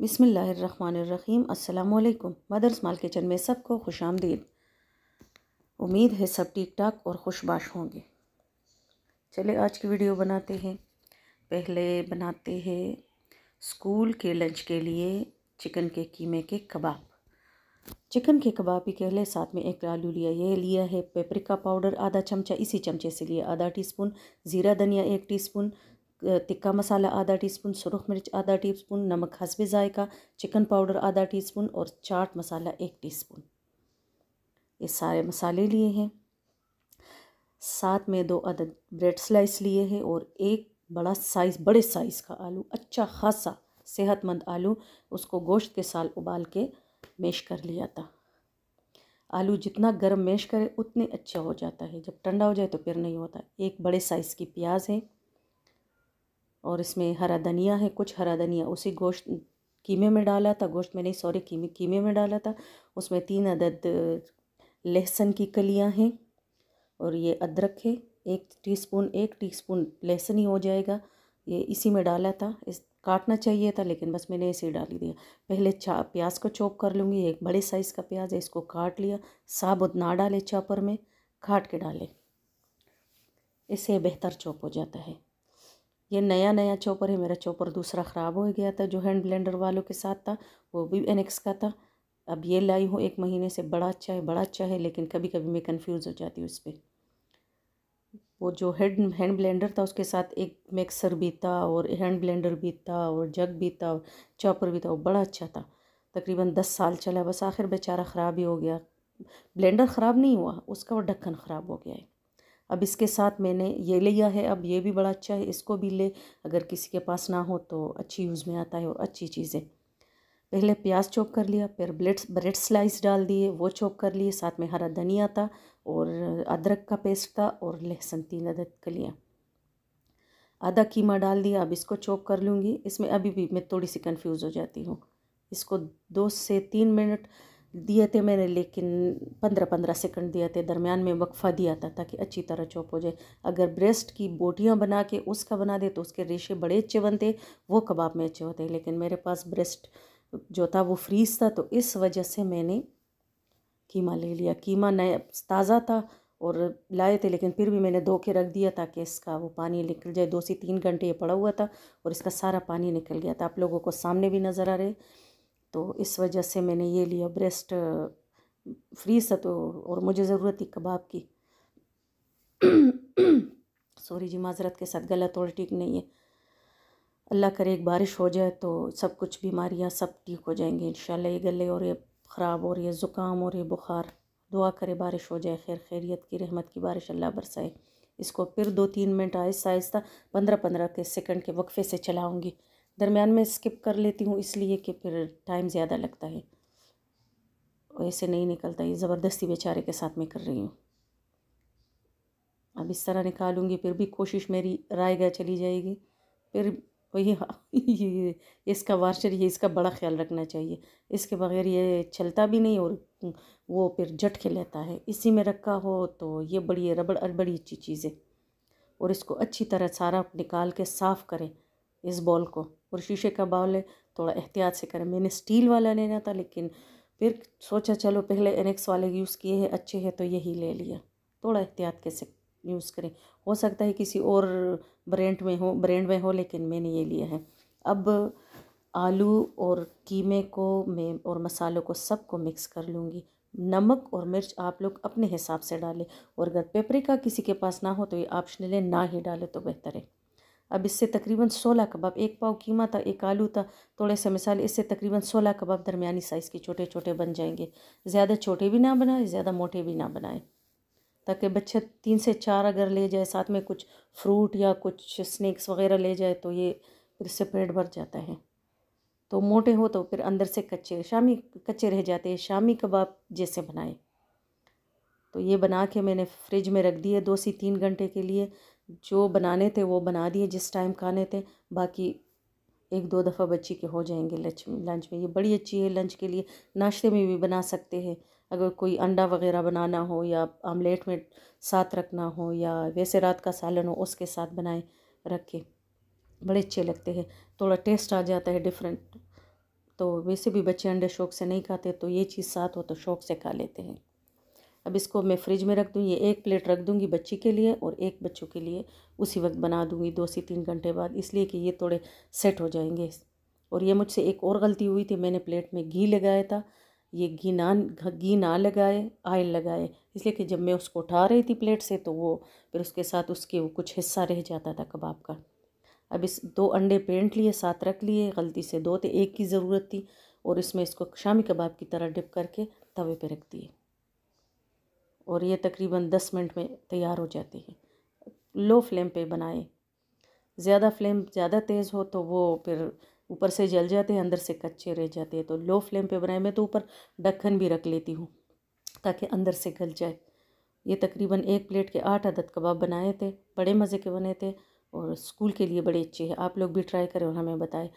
बिसमीम् अल्लाम मदर्स माल किचन में सबको खुश आमदीद उम्मीद है सब ठीक ठाक और खुशबाश होंगे चले आज की वीडियो बनाते हैं पहले बनाते हैं स्कूल के लंच के लिए चिकन के कीमे के कबाब चिकन के कबाब ही कहले साथ में एक आलू लिया ये लिया है पेपरिका पाउडर आधा चमचा इसी चमचे से लिया आधा टीस्पून ज़ीरा धनिया एक टीस्पून तिक्का मसाला आधा टीस्पून सुरख मिर्च आधा टीस्पून नमक हसबे ज़ायका चिकन पाउडर आधा टीस्पून और चाट मसाला एक टीस्पून ये सारे मसाले लिए हैं साथ में दो अदद ब्रेड स्लाइस लिए हैं और एक बड़ा साइज़ बड़े साइज़ का आलू अच्छा खासा सेहतमंद आलू उसको गोश्त के साथ उबाल के मेश कर लिया था आलू जितना गर्म मेश करे उतने अच्छा हो जाता है जब ठंडा हो जाए तो फिर नहीं होता एक बड़े साइज़ की प्याज है और इसमें हरा धनिया है कुछ हरा धनिया उसी गोश्त कीमे में डाला था गोश्त मैंने सॉरी कीमे कीमे में डाला था उसमें तीन अदद लहसुन की कलियां हैं और ये अदरक है एक टीस्पून एक टीस्पून लहसुन ही हो जाएगा ये इसी में डाला था इस काटना चाहिए था लेकिन बस मैंने इसे ही दिया पहले चा प्याज को चॉप कर लूँगी एक बड़े साइज़ का प्याज है इसको काट लिया साबुत ना डाले चॉपर में काट के डाले इससे बेहतर चॉप हो जाता है ये नया नया चॉपर है मेरा चॉपर दूसरा ख़राब हो गया था जो हैंड ब्लेंडर वालों के साथ था वो भी एनेक्स का था अब ये लाई हूँ एक महीने से बड़ा अच्छा है बड़ा अच्छा है लेकिन कभी कभी मैं कंफ्यूज हो जाती हूँ उस पर वो जो हेड हैंड ब्लेंडर था उसके साथ एक मिक्सर भी था और हैंड ब्लेंडर भी था और जग भी था और चॉपर भी था वो बड़ा अच्छा था तकरीबन दस साल चला बस आखिर बेचारा ख़राब ही हो गया ब्लेंडर ख़राब नहीं हुआ उसका वो ढक्कन ख़राब हो गया है अब इसके साथ मैंने ये लिया है अब ये भी बड़ा अच्छा है इसको भी ले अगर किसी के पास ना हो तो अच्छी यूज़ में आता है और अच्छी चीज़ें पहले प्याज चॉप कर लिया फिर ब्लेड ब्रेड स्लाइस डाल दिए वो चॉप कर लिए साथ में हरा धनिया था और अदरक का पेस्ट था और लहसुन तीन कर लिया आधा कीमा डाल दिया अब इसको चॉप कर लूँगी इसमें अभी भी मैं थोड़ी सी कन्फ्यूज़ हो जाती हूँ इसको दो से तीन मिनट दिए थे मैंने लेकिन पंद्रह पंद्रह सेकंड दिए थे दरमियान में वक्फ़ा दिया था ताकि अच्छी तरह चॉप हो जाए अगर ब्रेस्ट की बोटियाँ बना के उसका बना दे तो उसके रेशे बड़े अच्छे बनते वो कबाब में अच्छे होते लेकिन मेरे पास ब्रेस्ट जो था वो फ्रीज था तो इस वजह से मैंने कीमा ले लिया कीमा नया ताज़ा था और लाए थे लेकिन फिर भी मैंने धो के रख दिया ताकि इसका वो पानी निकल जाए दो से तीन घंटे ये पड़ा हुआ था और इसका सारा पानी निकल गया था आप लोगों को सामने भी नज़र आ रहे तो इस वजह से मैंने ये लिया ब्रेस्ट फ्री सा तो और मुझे ज़रूरत थी कबाब की सॉरी जी माजरत के साथ गलत और ठीक नहीं है अल्लाह करे एक बारिश हो जाए तो सब कुछ बीमारियां सब ठीक हो जाएंगी इन ये गले और ये ख़राब और ये ज़ुकाम और ये बुखार दुआ करे बारिश हो जाए खैर खैरियत की रहमत की बारिश अल्लाह बरसाए इसको फिर दो तीन मिनट आहिस्ता आहिस्ता पंद्रह पंद्रह के सेकंड के वक्फे से चलाऊँगी दरमियान में स्किप कर लेती हूँ इसलिए कि फिर टाइम ज़्यादा लगता है ऐसे नहीं निकलता ये ज़बरदस्ती बेचारे के साथ मैं कर रही हूँ अब इस तरह निकालूंगी फिर भी कोशिश मेरी राय गया चली जाएगी फिर वही हाँ, ये इसका वार्चर ये इसका बड़ा ख्याल रखना चाहिए इसके बगैर ये चलता भी नहीं और वो फिर झटके लेता है इसी में रखा हो तो ये बड़ी रबड़ बड़ी अच्छी चीज़ है और इसको अच्छी तरह सारा निकाल के साफ़ करें इस बॉल को और शीशे का बॉल है थोड़ा एहतियात से करें मैंने स्टील वाला लेना था लेकिन फिर सोचा चलो पहले एनेक्स वाले यूज़ किए हैं अच्छे हैं तो यही ले लिया थोड़ा एहतियात कैसे यूज़ करें हो सकता है किसी और ब्रांड में हो ब्रांड में हो लेकिन मैंने ये लिया है अब आलू और कीमे को मैं और मसालों को सबको मिक्स कर लूँगी नमक और मिर्च आप लोग अपने हिसाब से डालें और अगर पेपरिका किसी के पास ना हो तो ये ऑप्शनल है ना ही डालें तो बेहतर है अब इससे तकरीबन सोलह कबाब एक पाव कीमा था एक आलू था थोड़े से मिसाल इससे तकरीबन सोलह कबाब दरमियानी साइज़ के छोटे छोटे बन जाएंगे ज़्यादा छोटे भी ना बनाए ज़्यादा मोटे भी ना बनाए ताकि बच्चे तीन से चार अगर ले जाए साथ में कुछ फ्रूट या कुछ स्नैक्स वगैरह ले जाए तो ये फिर इससे पेट भर जाता है तो मोटे हो तो फिर अंदर से कच्चे शामी कच्चे रह जाते हैं शामी कबाब जैसे बनाए तो ये बना के मैंने फ्रिज में रख दिए दो से तीन घंटे के लिए जो बनाने थे वो बना दिए जिस टाइम खाने थे बाकी एक दो दफ़ा बच्ची के हो जाएंगे लंच लंच में ये बड़ी अच्छी है लंच के लिए नाश्ते में भी बना सकते हैं अगर कोई अंडा वगैरह बनाना हो या आमलेट में साथ रखना हो या वैसे रात का सालन हो उसके साथ बनाए रखे बड़े अच्छे लगते हैं थोड़ा टेस्ट आ जाता है डिफरेंट तो वैसे भी बच्चे अंडे शौक से नहीं खाते तो ये चीज़ साथ हो तो शौक से खा लेते हैं अब इसको मैं फ्रिज में रख दूँ ये एक प्लेट रख दूँगी बच्ची के लिए और एक बच्चों के लिए उसी वक्त बना दूँगी दो से तीन घंटे बाद इसलिए कि ये थोड़े सेट हो जाएंगे और ये मुझसे एक और गलती हुई थी मैंने प्लेट में घी लगाया था ये घी ना घी ना लगाए आयल लगाए इसलिए कि जब मैं उसको उठा रही थी प्लेट से तो वो फिर उसके साथ उसके कुछ हिस्सा रह जाता था कबाब का अब इस दो अंडे पेंट लिए साथ रख लिए गलती से दो थे तो एक की ज़रूरत थी और इसमें इसको शामी कबाब की तरह डिप करके तवे पे रख दिए और ये तकरीबन दस मिनट में तैयार हो जाती है लो फ्लेम पे बनाएं ज़्यादा फ्लेम ज़्यादा तेज़ हो तो वो फिर ऊपर से जल जाते हैं अंदर से कच्चे रह जाते हैं तो लो फ्लेम पे बनाए मैं तो ऊपर ढक्कन भी रख लेती हूँ ताकि अंदर से गल जाए ये तकरीबन एक प्लेट के आठ अदद कबाब बनाए थे बड़े मज़े के बने थे और स्कूल के लिए बड़े अच्छे हैं आप लोग भी ट्राई करें और हमें बताएं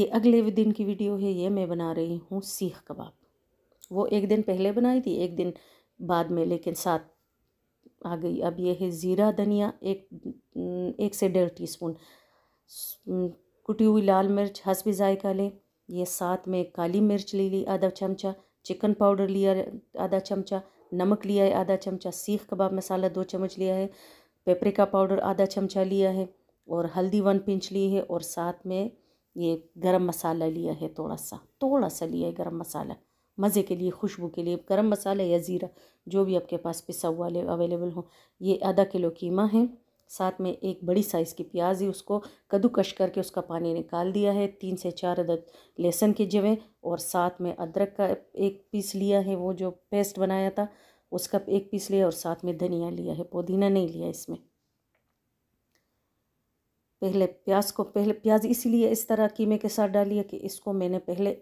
ये अगले दिन की वीडियो है ये मैं बना रही हूँ सीख कबाब वो एक दिन पहले बनाई थी एक दिन बाद में लेकिन साथ आ गई अब ये है ज़ीरा धनिया एक एक से डेढ़ टीस्पून कुटी हुई लाल मिर्च भी जायका लें ये साथ में काली मिर्च ले ली आधा चमचा चिकन पाउडर लिया आधा चमचा नमक लिया है आधा चमचा सीख कबाब मसाला दो चम्मच लिया है पेपरिका पाउडर आधा चमचा लिया है और हल्दी वन पिंच ली है और साथ में ये गरम मसाला लिया है थोड़ा सा थोड़ा सा लिया है गरम मसाला मज़े के लिए खुशबू के लिए गर्म मसाला या ज़ीरा जो भी आपके पास पिसा हुआ अवेलेबल हो ये आधा किलो कीमा है साथ में एक बड़ी साइज़ की प्याज है उसको कद्दूकश करके उसका पानी निकाल दिया है तीन से चार अदद लहसुन के जवे और साथ में अदरक का एक पीस लिया है वो जो पेस्ट बनाया था उसका एक पीस लिया और साथ में धनिया लिया है पुदीना नहीं लिया इसमें पहले प्याज को पहले प्याज इसीलिए इस तरह कीमे के साथ डालिए कि इसको मैंने पहले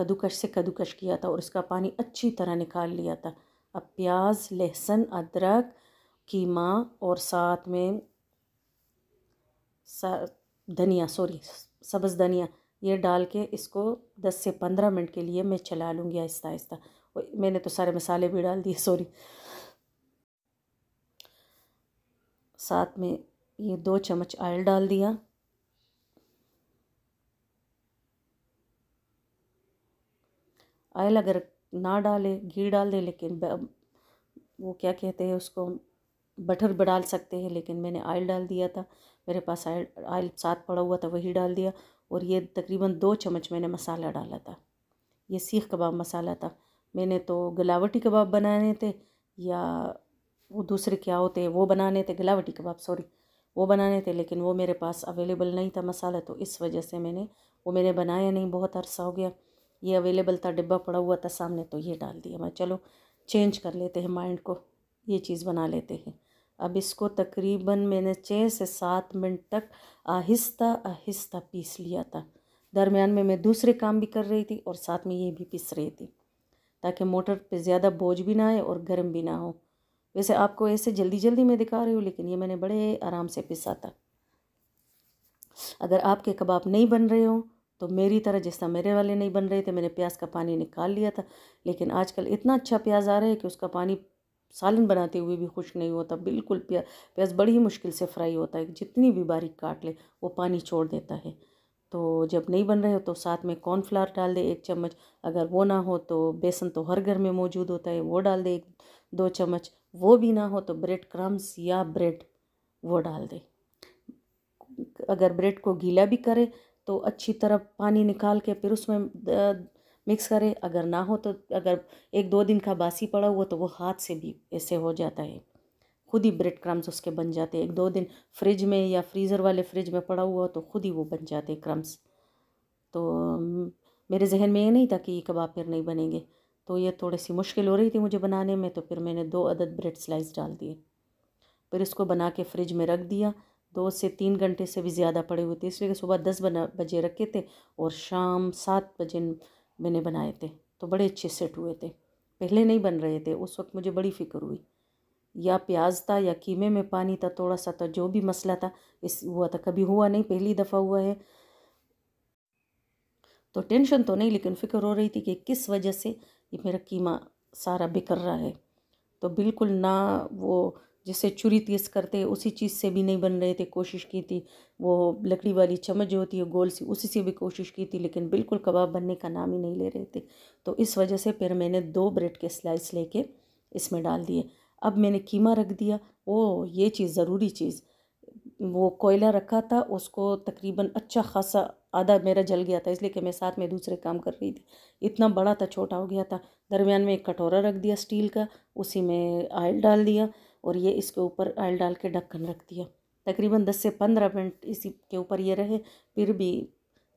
कद्दूकश से कद्दूकश किया था और इसका पानी अच्छी तरह निकाल लिया था अब प्याज लहसुन अदरक कीमा और साथ में धनिया सॉरी सब्ज़ धनिया ये डाल के इसको 10 से 15 मिनट के लिए मैं चला लूँगी आहिस्ता आहिस्ता मैंने तो सारे मसाले भी डाल दिए सॉरी साथ में ये दो चम्मच आयल डाल दिया ऑयल अगर ना डाले घी डाल दें लेकिन वो क्या कहते हैं उसको बटर भी डाल सकते हैं लेकिन मैंने ऑयल डाल दिया था मेरे पास आयल ऑयल साथ पड़ा हुआ था वही डाल दिया और ये तकरीबन दो चम्मच मैंने मसाला डाला था ये सीख कबाब मसाला था मैंने तो गलावटी कबाब बनाने थे या वो दूसरे क्या होते वो बनाने थे गलावटी कबाब सॉरी वो बनाने थे लेकिन वो मेरे पास अवेलेबल नहीं था मसाला तो इस वजह से मैंने वो मैंने बनाया नहीं बहुत अरसा हो गया ये अवेलेबल था डिब्बा पड़ा हुआ था सामने तो ये डाल दिया मैं चलो चेंज कर लेते हैं माइंड को ये चीज़ बना लेते हैं अब इसको तकरीबन मैंने छः से सात मिनट तक आहिस्ता आहिस्ता पीस लिया था दरमियान में मैं दूसरे काम भी कर रही थी और साथ में ये भी पीस रही थी ताकि मोटर पे ज़्यादा बोझ भी ना आए और गर्म भी ना हो वैसे आपको ऐसे जल्दी जल्दी मैं दिखा रही हूँ लेकिन ये मैंने बड़े आराम से पिसा था अगर आपके कबाब नहीं बन रहे हों तो मेरी तरह जिस तरह मेरे वाले नहीं बन रहे थे मैंने प्याज का पानी निकाल लिया था लेकिन आजकल इतना अच्छा प्याज आ रहा है कि उसका पानी सालन बनाते हुए भी खुश नहीं होता बिल्कुल प्या प्याज बड़ी ही मुश्किल से फ्राई होता है जितनी भी बारीक काट ले वो पानी छोड़ देता है तो जब नहीं बन रहे हो तो साथ में कॉर्नफ्लावर डाल दे एक चम्मच अगर वो ना हो तो बेसन तो हर घर में मौजूद होता है वो डाल दे एक दो चम्मच वो भी ना हो तो ब्रेड क्रम्स या ब्रेड वो डाल दे अगर ब्रेड को गीला भी करे तो अच्छी तरह पानी निकाल के फिर उसमें मिक्स करें अगर ना हो तो अगर एक दो दिन का बासी पड़ा हुआ तो वो हाथ से भी ऐसे हो जाता है खुद ही ब्रेड क्रम्स उसके बन जाते हैं एक दो दिन फ्रिज में या फ्रीज़र वाले फ्रिज में पड़ा हुआ तो खुद ही वो बन जाते हैं क्रम्स तो मेरे जहन में ये नहीं था कि ये कबाब फिर नहीं बनेंगे तो ये थोड़ी सी मुश्किल हो रही थी मुझे बनाने में तो फिर मैंने दो अदद ब्रेड स्लाइस डाल दिए फिर इसको बना के फ्रिज में रख दिया दो से तीन घंटे से भी ज़्यादा पड़े हुए थे इसलिए सुबह दस बना बजे रखे थे और शाम सात बजे मैंने बनाए थे तो बड़े अच्छे सेट हुए थे पहले नहीं बन रहे थे उस वक्त मुझे बड़ी फिक्र हुई या प्याज था या कीमे में पानी था थोड़ा सा था जो भी मसला था इस हुआ था कभी हुआ नहीं पहली दफ़ा हुआ है तो टेंशन तो नहीं लेकिन फिक्र हो रही थी कि किस वजह से ये मेरा कीमा सारा बिखर रहा है तो बिल्कुल ना वो जैसे छुरी तीस करते उसी चीज़ से भी नहीं बन रहे थे कोशिश की थी वो लकड़ी वाली चम्मच जो होती है गोल सी उसी से भी कोशिश की थी लेकिन बिल्कुल कबाब बनने का नाम ही नहीं ले रहे थे तो इस वजह से फिर मैंने दो ब्रेड के स्लाइस लेके इसमें डाल दिए अब मैंने कीमा रख दिया ओ ये चीज़ ज़रूरी चीज़ वो कोयला रखा था उसको तकरीबन अच्छा खासा आधा मेरा जल गया था इसलिए कि मैं साथ में दूसरे काम कर रही थी इतना बड़ा था छोटा हो गया था दरमियान में एक कटोरा रख दिया स्टील का उसी में आयल डाल दिया और ये इसके ऊपर ऑयल डाल के ढक्कन रख दिया तकरीबन दस से पंद्रह मिनट इसी के ऊपर ये रहे फिर भी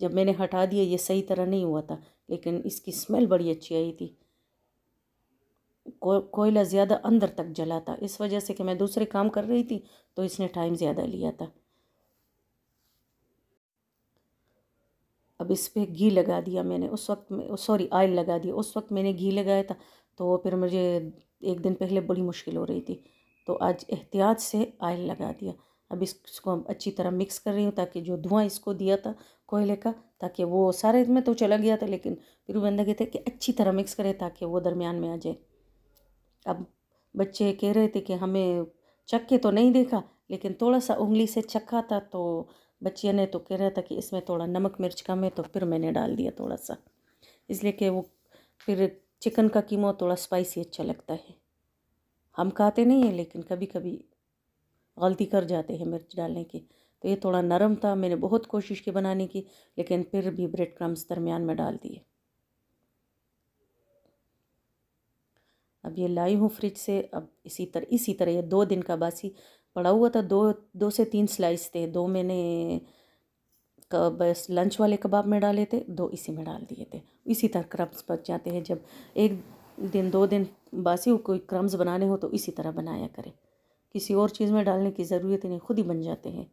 जब मैंने हटा दिया ये सही तरह नहीं हुआ था लेकिन इसकी स्मेल बड़ी अच्छी आई थी को, कोयला ज़्यादा अंदर तक जला था इस वजह से कि मैं दूसरे काम कर रही थी तो इसने टाइम ज़्यादा लिया था अब इस पर घी लगा दिया मैंने उस वक्त में सॉरी ऑयल लगा दिया उस वक्त मैंने घी लगाया था तो फिर मुझे एक दिन पहले बड़ी मुश्किल हो रही थी तो आज एहतियात से आयल लगा दिया अब इसको अच्छी तरह मिक्स कर रही हूँ ताकि जो धुआं इसको दिया था कोयले का ताकि वो सारे में तो चला गया था लेकिन फिर बंदा कहते कि अच्छी तरह मिक्स करें ताकि वो दरमियान में आ जाए अब बच्चे कह रहे थे कि हमें चख के तो नहीं देखा लेकिन थोड़ा सा उंगली से चखा था तो बच्चे ने तो कह रहा था कि इसमें थोड़ा नमक मिर्च कम है तो फिर मैंने डाल दिया थोड़ा सा इसलिए कि वो फिर चिकन का कीमो थोड़ा स्पाइसी अच्छा लगता है हम खाते नहीं हैं लेकिन कभी कभी गलती कर जाते हैं मिर्च डालने की तो ये थोड़ा नरम था मैंने बहुत कोशिश की बनाने की लेकिन फिर भी ब्रेड क्रम्स दरमियान में डाल दिए अब ये लाई हूँ फ्रिज से अब इसी तरह इसी तरह ये दो दिन का बासी पड़ा हुआ था दो दो से तीन स्लाइस थे दो मैंने बस लंच वाले कबाब में डाले थे दो इसी में डाल दिए थे इसी तरह क्रम्स बच जाते हैं जब एक दिन दो दिन बासी कोई क्रम्स बनाने हो तो इसी तरह बनाया करें किसी और चीज़ में डालने की ज़रूरत ही नहीं खुद ही बन जाते हैं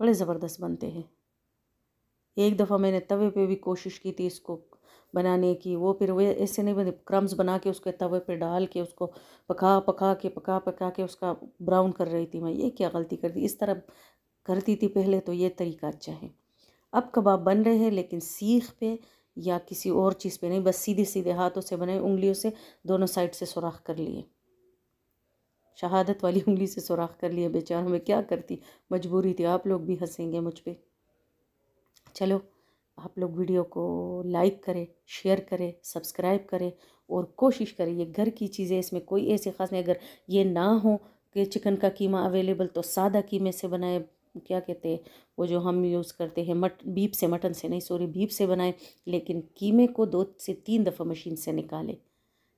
बड़े ज़बरदस्त बनते हैं एक दफ़ा मैंने तवे पे भी कोशिश की थी इसको बनाने की वो फिर वे ऐसे नहीं बने क्रम्स बना के उसके तवे पे डाल के उसको पका पका के पका पका के उसका ब्राउन कर रही थी मैं ये क्या गलती कर दी इस तरह करती थी पहले तो ये तरीका अच्छा है अब कबाब बन रहे हैं लेकिन सीख पे या किसी और चीज़ पे नहीं बस सीधे सीधे हाथों से बनाए उंगलियों से दोनों साइड से सुराख कर लिए शहादत वाली उंगली से सुराख कर लिए बेचारा मैं क्या करती मजबूरी थी आप लोग भी हंसेंगे मुझ पर चलो आप लोग वीडियो को लाइक करें शेयर करें सब्सक्राइब करें और कोशिश करें ये घर की चीज़ें इसमें कोई ऐसी ख़ास नहीं अगर ये ना हो कि चिकन का कीमा अवेलेबल तो सादा कीमे से बनाए क्या कहते हैं वो जो हम यूज़ करते हैं मट बीप से मटन से नहीं सॉरी बीप से बनाएं लेकिन कीमे को दो से तीन दफ़ा मशीन से निकालें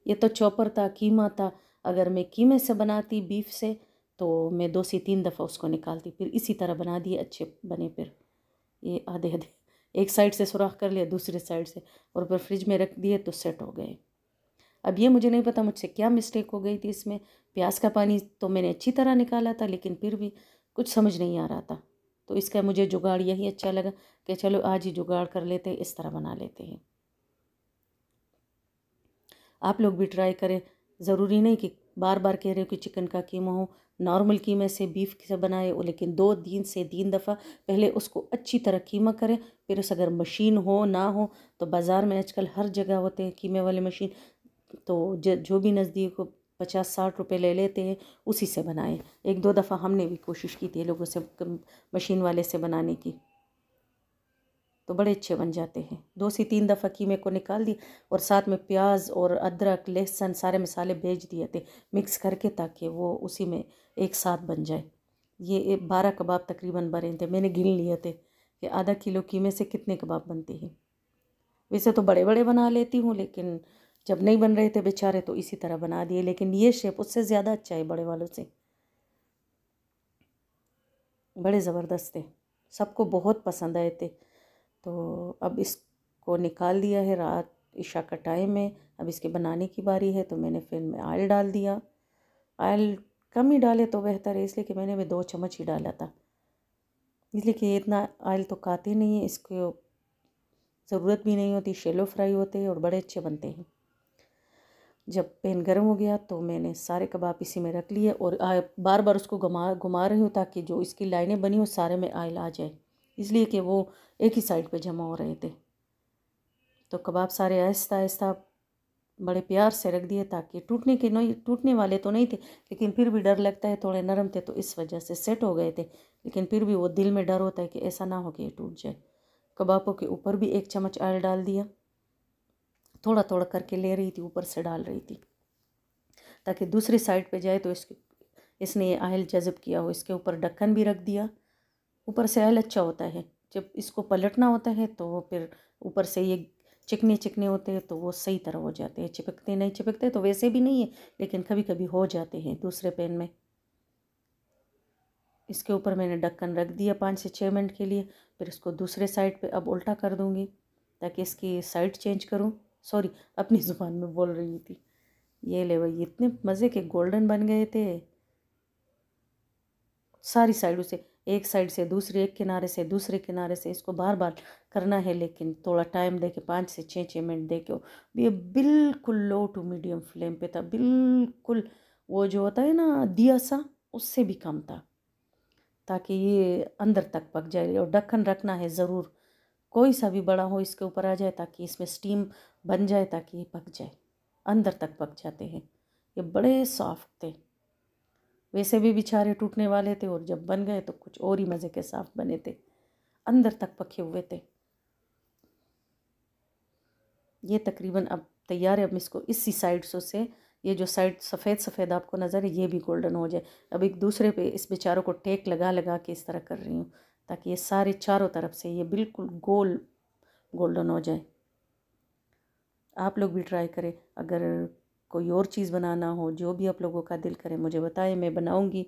ये तो चॉपर था कीमा था अगर मैं कीमे से बनाती बीफ से तो मैं दो से तीन दफ़ा उसको निकालती फिर इसी तरह बना दिए अच्छे बने फिर ये आधे आधे एक साइड से सुराख कर लिया दूसरे साइड से और फिर फ्रिज में रख दिए तो सेट हो गए अब ये मुझे नहीं पता मुझसे क्या मिस्टेक हो गई थी इसमें प्याज का पानी तो मैंने अच्छी तरह निकाला था लेकिन फिर भी कुछ समझ नहीं आ रहा था तो इसका मुझे जुगाड़ यही अच्छा लगा कि चलो आज ही जुगाड़ कर लेते हैं इस तरह बना लेते हैं आप लोग भी ट्राई करें ज़रूरी नहीं कि बार बार कह रहे हो कि चिकन का कीमा हो नॉर्मल कीमे से बीफ से बनाए हो लेकिन दो दिन से तीन दफ़ा पहले उसको अच्छी तरह कीमा करें फिर उस अगर मशीन हो ना हो तो बाज़ार में आजकल हर जगह होते हैं कीमे वाले मशीन तो जो भी नज़दीक हो पचास साठ रुपए ले लेते हैं उसी से बनाएं एक दो दफ़ा हमने भी कोशिश की थी लोगों से मशीन वाले से बनाने की तो बड़े अच्छे बन जाते हैं दो से तीन दफ़ा कीमे को निकाल दी और साथ में प्याज और अदरक लहसुन सारे मसाले भेज दिए थे मिक्स करके ताकि वो उसी में एक साथ बन जाए ये बारह कबाब तकरीबन बने थे मैंने गिन लिए थे कि आधा किलो कीमे से कितने कबाब बनते हैं वैसे तो बड़े बड़े बना लेती हूँ लेकिन जब नहीं बन रहे थे बेचारे तो इसी तरह बना दिए लेकिन ये शेप उससे ज़्यादा अच्छा है बड़े वालों से बड़े ज़बरदस्त थे सबको बहुत पसंद आए थे तो अब इसको निकाल दिया है रात ईशा का टाइम है अब इसके बनाने की बारी है तो मैंने फिर में आयल डाल दिया आयल कम ही डाले तो बेहतर है इसलिए कि मैंने भी दो चम्मच ही डाला था इसलिए कि इतना आयल तो काते नहीं है इसको ज़रूरत भी नहीं होती शेलो फ्राई होते हैं और बड़े अच्छे बनते हैं जब पेन गर्म हो गया तो मैंने सारे कबाब इसी में रख लिए और बार बार उसको घुमा घुमा रही हूँ ताकि जो इसकी लाइनें बनी हो सारे में आयल आ जाए इसलिए कि वो एक ही साइड पे जमा हो रहे थे तो कबाब सारे आहिस्ता आहिस्ता बड़े प्यार से रख दिए ताकि टूटने के नहीं टूटने वाले तो नहीं थे लेकिन फिर भी डर लगता है थोड़े नरम थे तो इस वजह से सेट हो गए थे लेकिन फिर भी वो दिल में डर होता है कि ऐसा ना हो कि ये टूट जाए कबाबों के ऊपर भी एक चम्मच आयल डाल दिया थोड़ा थोड़ा करके ले रही थी ऊपर से डाल रही थी ताकि दूसरी साइड पे जाए तो इसके इसने आयल जज़ब किया हो इसके ऊपर ढक्कन भी रख दिया ऊपर से आयल अच्छा होता है जब इसको पलटना होता है तो फिर ऊपर से ये चिकने चिकने होते हैं तो वो सही तरह हो जाते हैं चिपकते नहीं चिपकते तो वैसे भी नहीं है लेकिन कभी कभी हो जाते हैं दूसरे पेन में इसके ऊपर मैंने ढक्कन रख दिया पाँच से छः मिनट के लिए फिर इसको दूसरे साइड पे अब उल्टा कर दूँगी ताकि इसकी साइड चेंज करूँ सॉरी अपनी ज़ुबान में बोल रही थी ये ले भाई इतने मज़े के गोल्डन बन गए थे सारी साइडों से एक साइड से दूसरे एक किनारे से दूसरे किनारे से इसको बार बार करना है लेकिन थोड़ा टाइम दे के पाँच से छः छः मिनट दे के ये बिल्कुल लो टू मीडियम फ्लेम पे था बिल्कुल वो जो होता है ना दिया सा उससे भी कम था ताकि ये अंदर तक पक जाए और ढक्कन रखना है ज़रूर कोई सा भी बड़ा हो इसके ऊपर आ जाए ताकि इसमें स्टीम बन जाए ताकि ये पक जाए अंदर तक पक जाते हैं ये बड़े सॉफ्ट थे वैसे भी बेचारे टूटने वाले थे और जब बन गए तो कुछ और ही मज़े के साफ बने थे अंदर तक पके हुए थे ये तकरीबन अब तैयार है अब इसको इसी साइड से ये जो साइड सफ़ेद सफ़ेद आपको नज़र है ये भी गोल्डन हो जाए अब एक दूसरे पे इस बेचारों को टेक लगा लगा के इस तरह कर रही हूँ ताकि ये सारे चारों तरफ से ये बिल्कुल गोल गोल्डन हो जाए आप लोग भी ट्राई करें अगर कोई और चीज़ बनाना हो जो भी आप लोगों का दिल करे मुझे बताएं मैं बनाऊंगी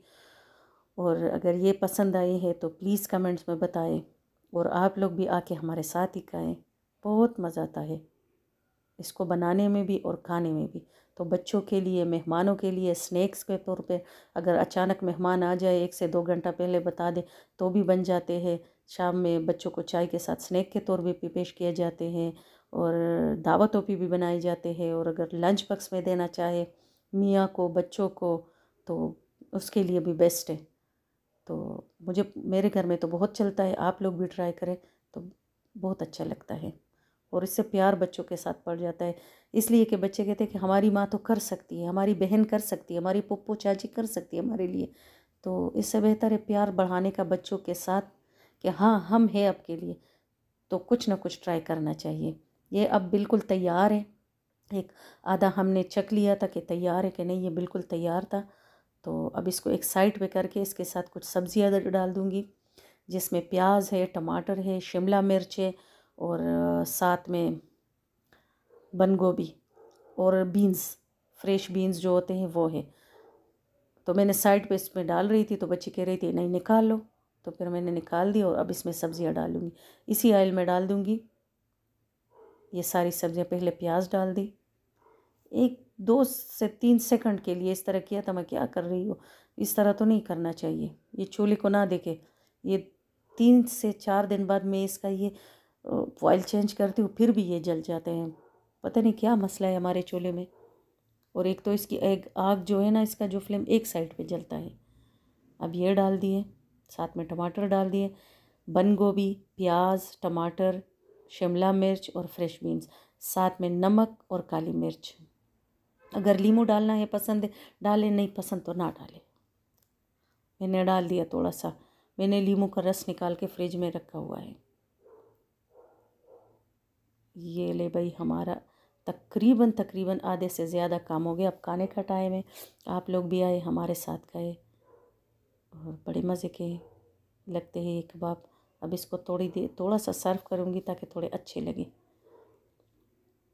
और अगर ये पसंद आई है तो प्लीज़ कमेंट्स में बताएं और आप लोग भी आके हमारे साथ ही खाएँ बहुत मज़ा आता है इसको बनाने में भी और खाने में भी तो बच्चों के लिए मेहमानों के लिए स्नैक्स के तौर पे अगर अचानक मेहमान आ जाए एक से दो घंटा पहले बता दें तो भी बन जाते हैं शाम में बच्चों को चाय के साथ स्नैक के तौर पर पेश किए जाते हैं और दावतों पर भी बनाए जाते हैं और अगर लंच बक्स में देना चाहे मियाँ को बच्चों को तो उसके लिए भी बेस्ट है तो मुझे मेरे घर में तो बहुत चलता है आप लोग भी ट्राई करें तो बहुत अच्छा लगता है और इससे प्यार बच्चों के साथ पड़ जाता है इसलिए कि बच्चे कहते हैं कि हमारी माँ तो कर सकती है हमारी बहन कर सकती है हमारी पप्पो चाची कर सकती है हमारे लिए तो इससे बेहतर है प्यार बढ़ाने का बच्चों के साथ कि हाँ हम हैं आपके लिए तो कुछ ना कुछ ट्राई करना चाहिए ये अब बिल्कुल तैयार है एक आधा हमने चक लिया था कि तैयार है कि नहीं ये बिल्कुल तैयार था तो अब इसको एक साइड पे करके इसके साथ कुछ सब्ज़ियाँ डाल दूँगी जिसमें प्याज है टमाटर है शिमला मिर्च है और साथ में बंद गोभी और बीन्स फ्रेश बीन्स जो होते हैं वो है तो मैंने साइड पे इसमें डाल रही थी तो बच्ची कह रही थी नहीं निकाल लो तो फिर मैंने निकाल दी और अब इसमें सब्ज़ियाँ डालूँगी इसी आयल में डाल दूँगी ये सारी सब्ज़ियाँ पहले प्याज डाल दी एक दो से तीन सेकंड के लिए इस तरह किया था मैं क्या कर रही हूँ इस तरह तो नहीं करना चाहिए ये चूल्हे को ना देखे ये तीन से चार दिन बाद मैं इसका ये ऑयल चेंज करती हूँ फिर भी ये जल जाते हैं पता नहीं क्या मसला है हमारे चूल्हे में और एक तो इसकी एक आग जो है ना इसका जो फ्लेम एक साइड पे जलता है अब ये डाल दिए साथ में टमाटर डाल दिए बंद गोभी प्याज टमाटर शिमला मिर्च और फ्रेश बीन्स साथ में नमक और काली मिर्च अगर लीमू डालना है पसंद है डालें नहीं पसंद तो ना डालें मैंने डाल दिया थोड़ा सा मैंने लीमू का रस निकाल के फ्रिज में रखा हुआ है ये ले भाई हमारा तकरीबन तकरीबन आधे से ज़्यादा काम हो गया अब खाने का टाइम है आप लोग भी आए हमारे साथ गए और बड़े मज़े के लगते हैं ये कबाब अब इसको थोड़ी देर थोड़ा सा सर्व करूँगी ताकि थोड़े अच्छे लगे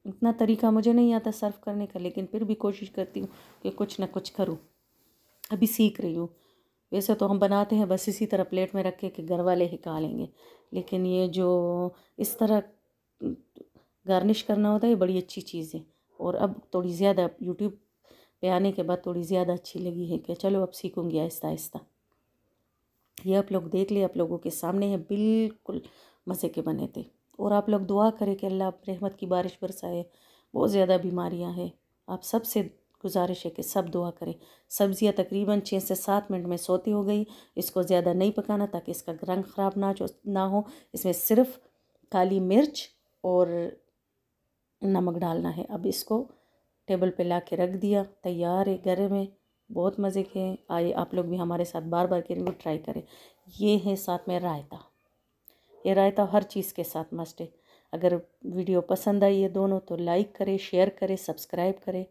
इतना तरीका मुझे नहीं आता सर्व करने का लेकिन फिर भी कोशिश करती हूँ कि कुछ ना कुछ करूँ अभी सीख रही हूँ वैसे तो हम बनाते हैं बस इसी तरह प्लेट में रख के कि घर वाले ही खा लेंगे लेकिन ये जो इस तरह गार्निश करना होता है बड़ी अच्छी चीज़ है और अब थोड़ी ज़्यादा यूट्यूब पे आने के बाद थोड़ी ज़्यादा अच्छी लगी है कि चलो अब सीखूँगी आहिस्ता आहिस्ता ये आप लोग देख लिए आप लोगों के सामने है बिल्कुल मज़े के बने थे और आप लोग दुआ करें कि अल्लाह रहमत की बारिश बरसाए बहुत ज़्यादा बीमारियाँ हैं आप सबसे गुजारिश है कि सब दुआ करें सब्ज़ियाँ तकरीबन छः से सात मिनट में सोती हो गई इसको ज़्यादा नहीं पकाना ताकि इसका रंग ख़राब ना ना हो इसमें सिर्फ काली मिर्च और नमक डालना है अब इसको टेबल पे ला के रख दिया तैयार है घर में बहुत मज़े के हैं आप लोग भी हमारे साथ बार बार के लिए ट्राई करें ये है साथ में रायता ये रायता हर चीज़ के साथ मस्ट है अगर वीडियो पसंद आई है दोनों तो लाइक करें शेयर करें सब्सक्राइब करें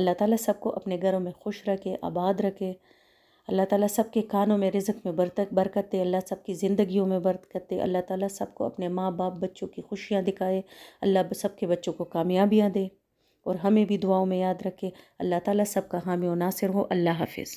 अल्लाह ताला सबको अपने घरों में खुश रखे आबाद रखे अल्लाह ताला सबके कानों में रिजक में बरतक बरकत दे अल्लाह सबकी ज़िंदगियों में बरकत दे अल्लाह ताला सबको अपने माँ बाप बच्चों की खुशियाँ दिखाए अल्लाह सबके बच्चों को कामयाबियाँ दे और हमें भी दुआओं में याद रखे अल्लाह ताला सबका हामी नासिर हो अल्लाह हाफिज़